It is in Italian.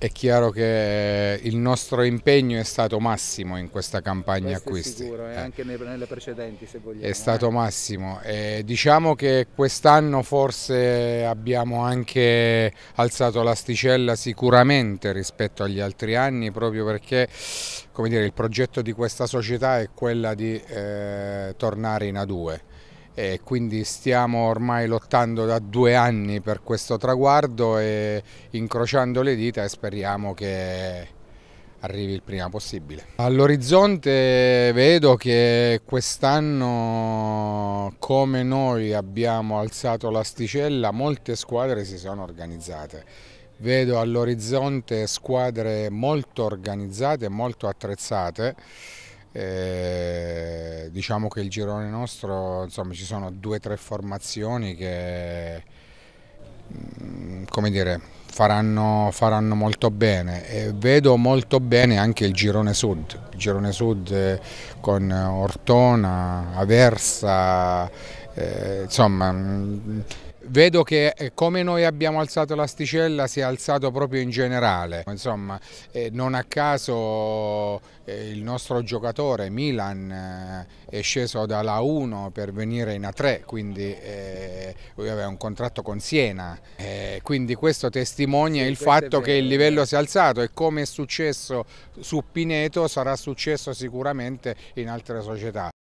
È chiaro che il nostro impegno è stato massimo in questa campagna Questo acquisti. È sicuro, eh. eh. anche nelle precedenti se vogliamo. È stato eh. massimo. E diciamo che quest'anno forse abbiamo anche alzato l'asticella sicuramente rispetto agli altri anni proprio perché come dire, il progetto di questa società è quella di eh, tornare in A2 e quindi stiamo ormai lottando da due anni per questo traguardo e incrociando le dita e speriamo che arrivi il prima possibile. All'orizzonte vedo che quest'anno come noi abbiamo alzato l'asticella molte squadre si sono organizzate. Vedo all'orizzonte squadre molto organizzate, molto attrezzate eh, diciamo che il girone nostro, insomma, ci sono due o tre formazioni che mm, come dire, faranno, faranno molto bene e vedo molto bene anche il girone sud, il girone sud eh, con Ortona, Aversa, eh, insomma mm, vedo che eh, come noi abbiamo alzato l'asticella si è alzato proprio in generale, insomma eh, non a caso eh, il nostro giocatore Milan è sceso dalla 1 per venire in A3, quindi lui aveva un contratto con Siena, quindi questo testimonia il fatto che il livello si è alzato e come è successo su Pineto sarà successo sicuramente in altre società.